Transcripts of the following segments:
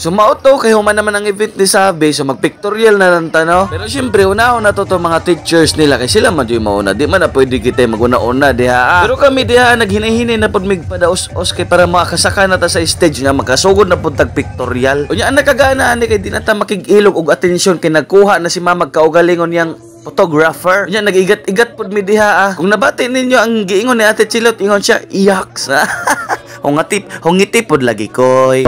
Sumauto kay human naman ang event ni Sabi, so magpictorial na lang tano. Pero syempre, una-una to to mga teachers nila, kay sila man yung mauna. Di man na pwede kita maguna-una, diha. Pero kami diha, naghinahinay na pod migpadaos-os kay para makasaka na ta sa stage nga, makasugod na pud tag pictorial. Unya, ang nakaganaan ani kay di na ta makigilog og atensyon kay nagkuha na si Mama kaugalingon yang photographer. Unya nagigat-igat pud mi diha ah. Kung nabati ninyo ang giingon ni Ate Chilot, ingon siya iyak ah. sa. hongati, hongiti pud lagi koy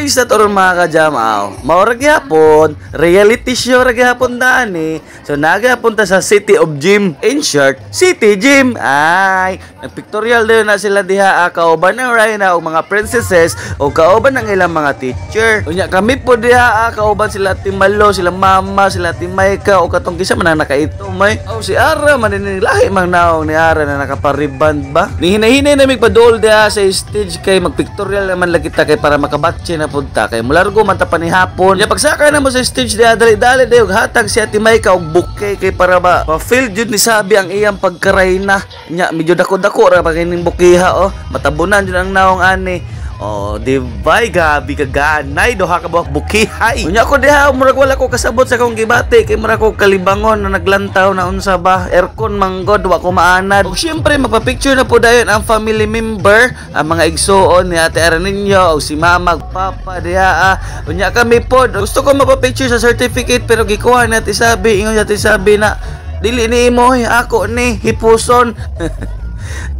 page na toron mga kajamaw. Maurag hapon, reality show rag hapon daan eh. So nagahapon ta sa City of Gym. In short, City Gym. Ay, nagpictorial din na sila diha ah, kauban ng Rhina o mga princesses o kauban ng ilang mga teacher. Unya kami po diha ah, kauban sila Timalo, sila Mama, sila Maika o katong kisa man nakaito may. Eh. Oh, si Ara man ni lahi mang naong ni Ara na nakapariban ba? Ni hinahinay na migpadol diha sa stage kay magpictorial naman lagi ta kay para makabatche na punta kay mulargo man ta hapon ya pagsaka na mo sa stage di adali dali dayog hatag si Ate Mika og bouquet kay para ba pa-feel jud ni sabi ang iyang pagkarayna nya medyo dako-dako ra ba kining bukiha oh matabunan jud ang naong ani Oh, di ba gabi kaganay doha ka buhak bukihay. Unya ko diha murag wala ko kasabot sa kong gibati kay mura ko kalibangon na naglantaw na unsa ba aircon manggod wa ko maanad. Og oh, syempre magpa-picture na po dayon ang family member, ang mga igsuon ni Ate Arninyo o si Mama Papa diha. Ah. Unya kami pod. Gusto ko magpa-picture sa certificate pero gikuha na ti sabi ingon ti sabi na dili ni imo ako ni hipuson.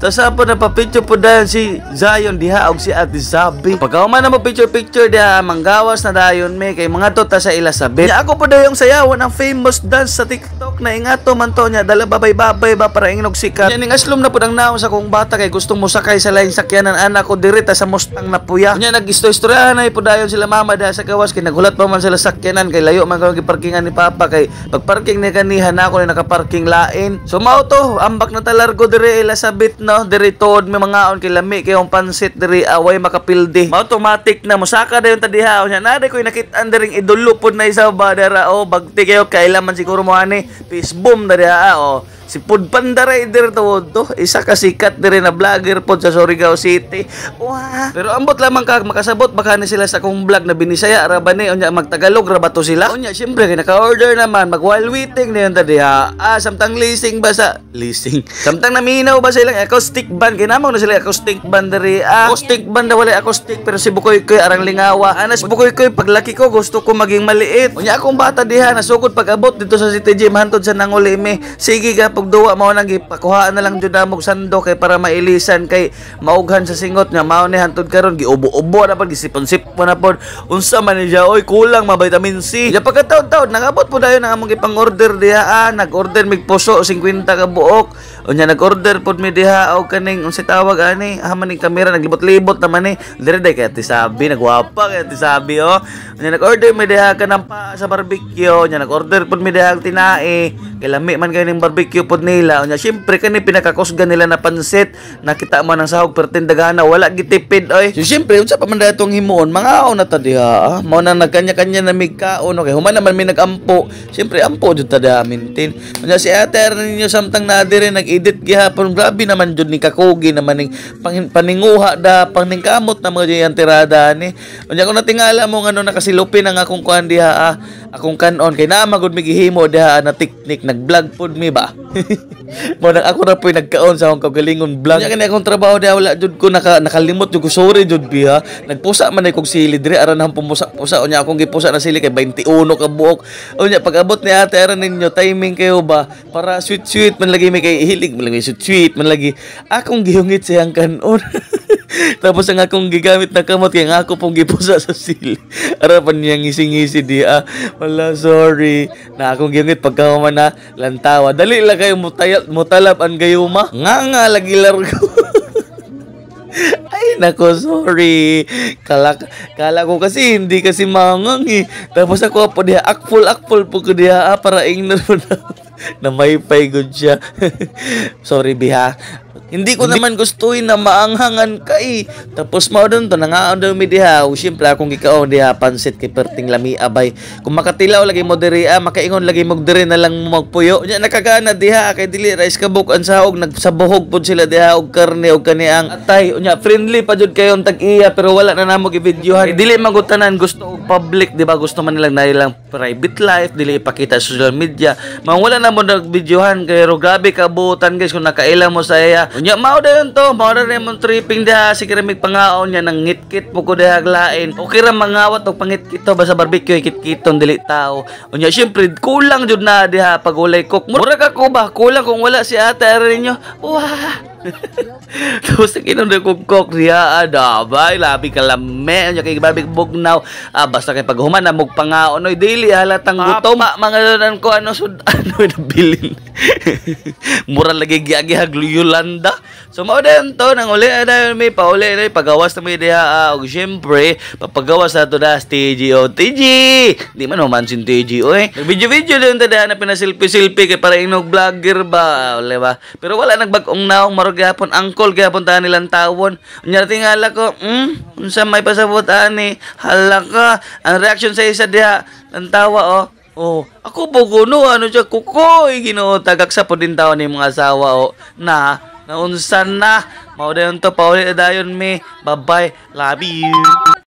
Tapos apo na papicture po dahil si Zion diha og si Ate Sabi. Pagkaw na mo picture picture diha manggawas na dayon me kay mga to sa ila Ya, Ako po dayon sayawan ang famous dance sa TikTok na ingato man to nya dala babay-babay ba para ingnog sikat. Nya ning aslom na pud ang naon sa kong bata kay gustong mosakay sa laing sakyanan anak ko direta sa Mustang na puya. Nya nagisto na pud dayon sila mama da sa kawas kay nagulat pa man sila sakyanan kay layo man kay parkingan ni papa kay pagparking ni kaniha na ako ni nakaparking lain. So mao to ambak na talargo dire ila sabit no dire tod may mga on kay lami kay ang pansit dire away makapildi. Mao automatic na mosaka dayon tadiha diha nya na koy nakit-an diring idulupod na isa ba dara o oh, bagti kayo kailan man siguro mo ani Philippines, boom dari diha, ah, oh. Si Foodpanda Rider to, to. Isa ka sikat dire na vlogger pod sa Surigao City. Wow. Pero ambot lamang ka makasabot baka na sila sa kong vlog na binisaya ra ba ni unya magtagalog ra ba to sila. Unya syempre kay naka-order naman mag while waiting na yun tadi ha. Ah, samtang leasing ba sa leasing. Samtang naminaw ba sa ilang acoustic band kay na sila acoustic band dire. Ah, acoustic band wala acoustic pero si Bukoy koy arang lingawa. Ana si Bukoy koy paglaki ko gusto ko maging maliit. Unya akong bata diha nasugod pag abot dito sa City Gym hantod sa nangulimi. Sige ka pagduwa mao nang gipakuhaan na lang jud namog sando kay para mailisan kay maughan sa singot nga mao ni hantud karon giubo-ubo na pag gisipon-sipon na pod unsa man ni oy kulang ma vitamin C ya pagkataon-taon nangabot po dayon ang among ipang order diha ah, nag-order mig puso 50 ka buok unya nag-order pod mi diha og kaning unsa tawag ani ha ah, man ni kamera naglibot-libot naman ni eh. dire day kay ti sabi nagwapa kay ti sabi oh unya nag-order mi diha kanang pa sa barbecue unya nag-order pod mi diha ang tinae kay lami man kay ning barbecue pod nila unya syempre kani pinakakusgan nila na pansit nakita man ang sahog pertin daghana wala gitipid oy so, syempre unsa pa man datong himuon mga na ta diha ah. mao na nagkanya-kanya na migkaon okay human naman may nagampo syempre ampo jud ta diha mintin unya si ate ninyo samtang na dire nag-edit gihapon grabe naman jud ni kakugi naman ning paninguha da paningkamot na mga diyan ni unya ko natingala mo ngano nakasilupin ang akong kuan diha ah akong kanon kay naa magud migihimo gihimo diha na technique nag-vlog pod mi ba mo nang ako ra poy nagkaon sa akong kagalingon vlog kani akong trabaho diha wala jud ko naka, nakalimot jud ko sorry jud biha nagpusa man ay kog sili dire ara hang pumusa pusa unya akong gipusa na sili kay 21 ka buok unya pagabot ni ate ara ninyo timing kayo ba para sweet sweet man lagi mi kay hilig man lagi sweet sweet man lagi akong gihungit siyang kanon Tapos ang akong gigamit na kamot kay ako pong gipusa sa sili. Arapan niya ngisi-ngisi di ah. Wala sorry. Na akong gigamit pagkahuman na lantawa. Dali lang kayo mutayat mutalap ang gayuma. Nga nga lagi largo. ko. Ay, nako, sorry. Kala, kala ko kasi, hindi kasi mangang eh. Tapos ako po diha, akful, akful po ko diha, ah, para ingnan mo na, na may paygod siya. sorry, biha. Hindi ko naman gustuin na maanghangan ka eh. Tapos mo doon to, nangaon daw mi diha. O siyempre akong gikaon diha, pansit kay perting lami abay. Kung makatilaw lagi mo diri, ah, makaingon lagi mo diri na lang magpuyo. Nya nakagana diha, kay dili rice kabuk ang sahog, nagsabuhog pod sila diha, og karne, o kaniang atay. Unya, friendly pa jud kayo ang tag-iya, pero wala na namo gibidyohan. Eh, dili magutanan, gusto og public, di ba? Gusto man nilang nilang private life, dili ipakita sa social media. wala na mo nag-videohan. kay grabe kabutan guys, kung nakaila mo sa iya, diha. Unya mao dayon to, mao na remon tripping diha si kiramig pangaon nya nang ngitkit mo ko diha O Okay ra mangawat og pangitkit to basta barbecue kitkiton dili tao. Unya syempre kulang jud na diha pagulay cook. Mura ka ko ba kulang kung wala si ate ninyo. Wah! Tapos kinunod ko kok siya, adabay, ano, labi ka lame, nya kay babik bugnaw. Ah, basta kay paghuman na mug pangaon oy dili halatang ah. gutom mga donan ko ano sud ano bilin Mura lagi giagi hagluyolanda. So mao dayon to nang uli ada ano, may pauli na ano, pagawas na may diha ah, og syempre papagawas ato na stage o TG. Di man man sin TG oy. Eh. Video-video dayon ta na pinasilpi-silpi kay para inog vlogger ba, ah, wala ba? Pero wala nagbag-ong naong motor gapon angkol gapon ta nilang tawon nya tingala ko mm unsa may pasabot ani halaka ang reaction sa isa diha ang tawa oh Oh, ako buguno ano siya kukoy Ginoo tagak sa pudin taw ni mga asawa oh na naunsan na mao dayon to pauli dayon mi bye bye love you